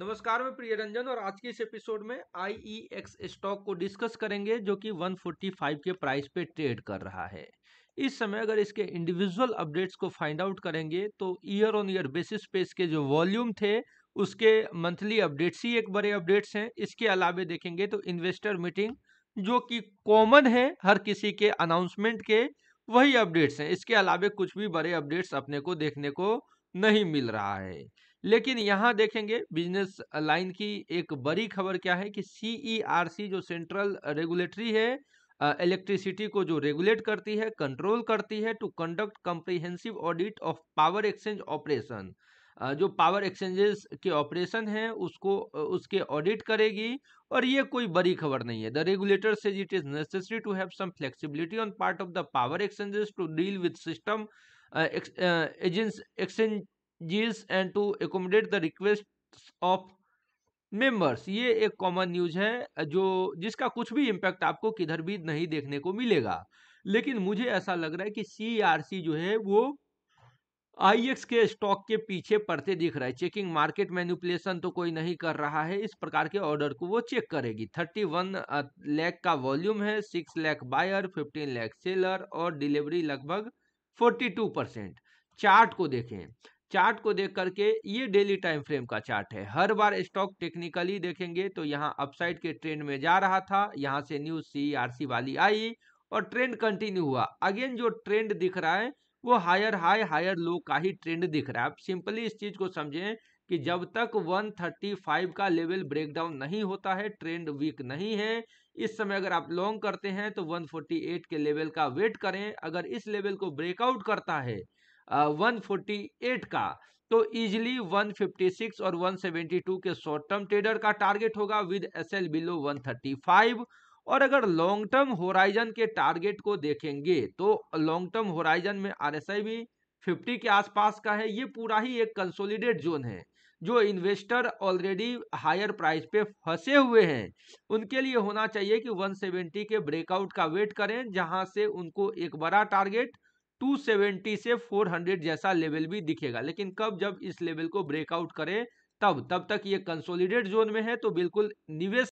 नमस्कार मैं प्रिय रंजन और आज के इस एपिसोड में आई स्टॉक e को डिस्कस करेंगे जो कि 145 के प्राइस पे ट्रेड कर रहा है इस समय अगर इसके इंडिविजुअल अपडेट्स को फाइंड आउट करेंगे तो ईयर ऑन ईयर बेसिस पे इसके जो वॉल्यूम थे उसके मंथली अपडेट्स ही एक बड़े अपडेट्स हैं इसके अलावा देखेंगे तो इन्वेस्टर मीटिंग जो कि कॉमन है हर किसी के अनाउंसमेंट के वही अपडेट्स हैं इसके अलावा कुछ भी बड़े अपडेट्स अपने को देखने को नहीं मिल रहा है लेकिन यहाँ देखेंगे बिजनेस लाइन की एक बड़ी खबर क्या है कि सीईआरसी e जो सेंट्रल रेगुलेटरी है इलेक्ट्रिसिटी को जो रेगुलेट करती है कंट्रोल करती है to conduct comprehensive audit of power exchange operation जो पावर एक्सचेंजेस के ऑपरेशन हैं उसको उसके ऑडिट करेगी और ये कोई बड़ी खबर नहीं है the regulator says it is necessary to have some flexibility on part of the power exchanges to deal with system exigencies and to accommodate the request of members ये एक कॉमन न्यूज है जो जिसका कुछ भी impact आपको किधर भी नहीं देखने को मिलेगा लेकिन मुझे ऐसा लग रहा है कि सी जो है वो आई के स्टॉक के पीछे पड़ते दिख रहा है चेकिंग मार्केट मैन्युपुलेशन तो कोई नहीं कर रहा है इस प्रकार के ऑर्डर को वो चेक करेगी थर्टी वन लैख का वॉल्यूम है six lakh buyer fifteen lakh seller और डिलीवरी लगभग फोर्टी टू परसेंट चार्ट को देखें चार्ट को देख करके ये डेली टाइम फ्रेम का चार्ट है हर बार स्टॉक टेक्निकली देखेंगे तो यहाँ अपसाइड के ट्रेंड में जा रहा था यहाँ से न्यू सी आर सी वाली आई और ट्रेंड कंटिन्यू हुआ अगेन जो ट्रेंड दिख रहा है वो हायर हाई हायर लो का ही ट्रेंड दिख रहा है आप सिंपली इस चीज को समझें कि जब तक 135 का लेवल ब्रेकडाउन नहीं होता है ट्रेंड वीक नहीं है इस समय अगर आप लॉन्ग करते हैं तो 148 के लेवल का वेट करें अगर इस लेवल को ब्रेकआउट करता है 148 का तो फिफ्टी 156 और 172 के शॉर्ट टर्म ट्रेडर का टारगेट होगा विद एसएल बिलो 135 और अगर लॉन्ग टर्म होराइजन के टारगेट को देखेंगे तो लॉन्ग टर्म होराइजन में आरएसआई भी 50 के आसपास का है ये पूरा ही एक कंसोलिडेट जोन है जो इन्वेस्टर ऑलरेडी हायर प्राइस पे फंसे हुए हैं उनके लिए होना चाहिए कि 170 के ब्रेकआउट का वेट करें जहां से उनको एक बड़ा टारगेट 270 से 400 जैसा लेवल भी दिखेगा लेकिन कब जब इस लेवल को ब्रेकआउट करे तब तब तक ये कंसोलिडेट जोन में है तो बिल्कुल निवेश